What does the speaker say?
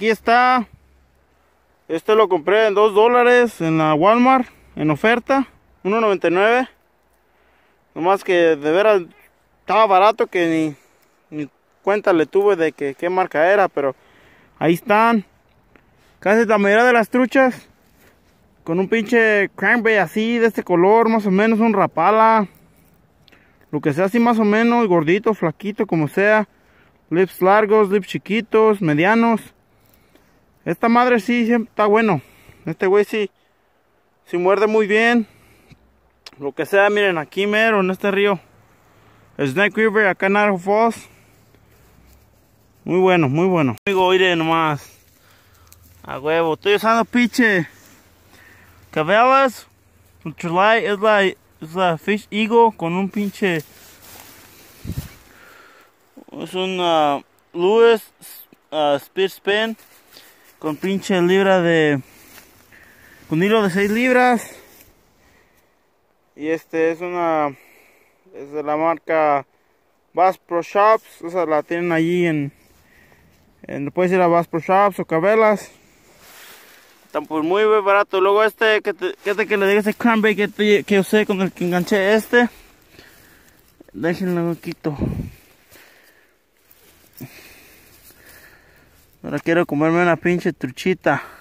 aquí está. Este lo compré en 2 dólares en la Walmart, en oferta, 1.99. Nomás que de veras estaba barato que ni, cuenta le tuve de que qué marca era, pero ahí están. Casi la mayoría de las truchas con un pinche cranberry así, de este color, más o menos un rapala. Lo que sea así más o menos, gordito, flaquito, como sea. Lips largos, lips chiquitos, medianos. Esta madre sí está bueno. Este güey sí, sí muerde muy bien. Lo que sea, miren, aquí mero en este río. Snake River, acá en Idaho Falls. Muy bueno, muy bueno. Amigo, miren nomás. A huevo, estoy usando pinche. Cabelas. Ultralight es la, es la Fish Eagle con un pinche. Es un Lewis ah, Spin con pinche libra de con hilo de 6 libras y este es una es de la marca Bass Pro Shops o esa la tienen allí en, en puedes ir a Bass Pro Shops o Cabelas están por pues, muy barato luego este que, que, le diga este cranberry que, que usé con el que enganché este déjenlo quito Ahora quiero comerme una pinche truchita.